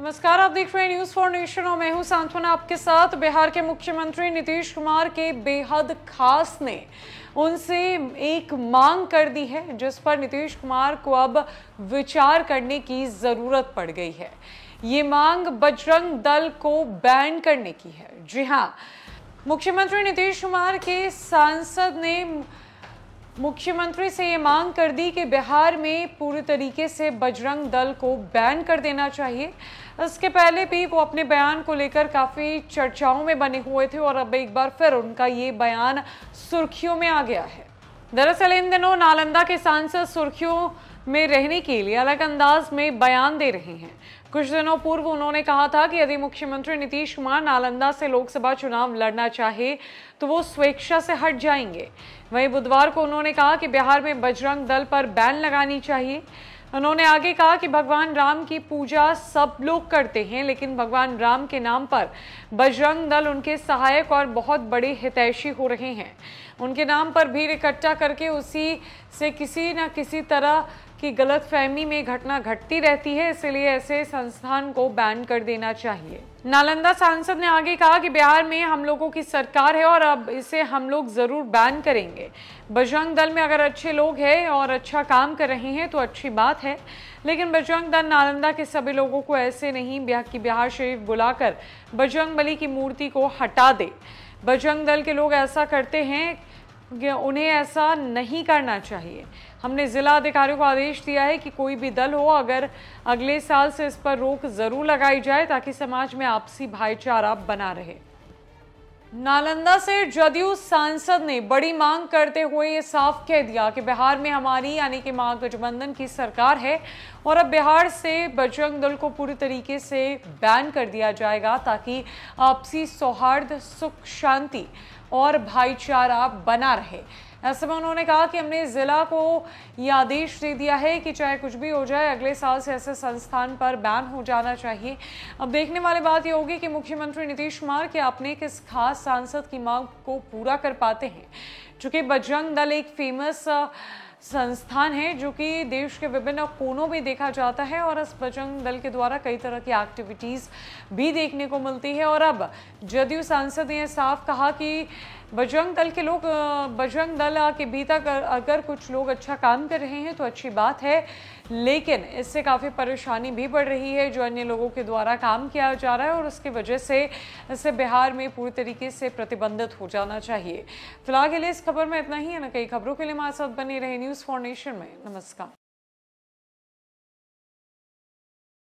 नमस्कार आप देख रहे हैं न्यूज फॉर नेशन और मैं हूं सांत्वना आपके साथ बिहार के मुख्यमंत्री नीतीश कुमार के बेहद खास ने उनसे एक मांग कर दी है जिस पर नीतीश कुमार को अब विचार करने की जरूरत पड़ गई है ये मांग बजरंग दल को बैन करने की है जी हाँ मुख्यमंत्री नीतीश कुमार के सांसद ने मुख्यमंत्री से ये मांग कर दी कि बिहार में पूरे तरीके से बजरंग दल को बैन कर देना चाहिए इसके पहले भी वो अपने बयान को लेकर काफ़ी चर्चाओं में बने हुए थे और अब एक बार फिर उनका ये बयान सुर्खियों में आ गया है दरअसल इन दिनों नालंदा के सांसद सुर्खियों में रहने के लिए अलग अंदाज में बयान दे रहे हैं कुछ दिनों पूर्व उन्होंने कहा था कि यदि मुख्यमंत्री नीतीश कुमार नालंदा से लोकसभा चुनाव लड़ना चाहे तो वो स्वेच्छा से हट जाएंगे वहीं बुधवार को उन्होंने कहा कि बिहार में बजरंग दल पर बैन लगानी चाहिए उन्होंने आगे कहा कि भगवान राम की पूजा सब लोग करते हैं लेकिन भगवान राम के नाम पर बजरंग दल उनके सहायक और बहुत बड़े हितैषी हो रहे हैं उनके नाम पर भीड़ इकट्ठा करके उसी से किसी न किसी तरह कि गलतफहमी में घटना घटती रहती है इसलिए ऐसे संस्थान को बैन कर देना चाहिए नालंदा सांसद ने आगे कहा कि बिहार में हम लोगों की सरकार है और अब इसे हम लोग ज़रूर बैन करेंगे बजरंग दल में अगर अच्छे लोग हैं और अच्छा काम कर रहे हैं तो अच्छी बात है लेकिन बजरंग दल नालंदा के सभी लोगों को ऐसे नहीं की बिहार शरीफ बुलाकर बजरंग बली की मूर्ति को हटा दे बजरंग दल के लोग ऐसा करते हैं उन्हें ऐसा नहीं करना चाहिए हमने ज़िला अधिकारियों को आदेश दिया है कि कोई भी दल हो अगर अगले साल से इस पर रोक ज़रूर लगाई जाए ताकि समाज में आपसी भाईचारा बना रहे नालंदा से जदयू सांसद ने बड़ी मांग करते हुए ये साफ कह दिया कि बिहार में हमारी यानी कि महागठबंधन की सरकार है और अब बिहार से बजरंग दल को पूरी तरीके से बैन कर दिया जाएगा ताकि आपसी सौहार्द सुख शांति और भाईचारा बना रहे ऐसे में उन्होंने कहा कि हमने ज़िला को ये आदेश दे दिया है कि चाहे कुछ भी हो जाए अगले साल से ऐसे संस्थान पर बैन हो जाना चाहिए अब देखने वाली बात ये होगी कि मुख्यमंत्री नीतीश कुमार के अपने किस खास सांसद की मांग को पूरा कर पाते हैं चूँकि बजरंग दल एक फेमस संस्थान है जो कि देश के विभिन्न कोनों में देखा जाता है और इस बजरंग दल के द्वारा कई तरह की एक्टिविटीज़ भी देखने को मिलती है और अब जदयू सांसद ने साफ कहा कि बजरंग दल के लोग बजरंग दल के बीता कर, अगर कुछ लोग अच्छा काम कर रहे हैं तो अच्छी बात है लेकिन इससे काफ़ी परेशानी भी बढ़ रही है जो अन्य लोगों के द्वारा काम किया जा रहा है और उसकी वजह से इसे बिहार में पूरी तरीके से प्रतिबंधित हो जाना चाहिए फिलहाल के लिए इस खबर में इतना ही है ना कई खबरों के लिए हमारे साथ बने रहे न्यूज़ फॉर नेशन में नमस्कार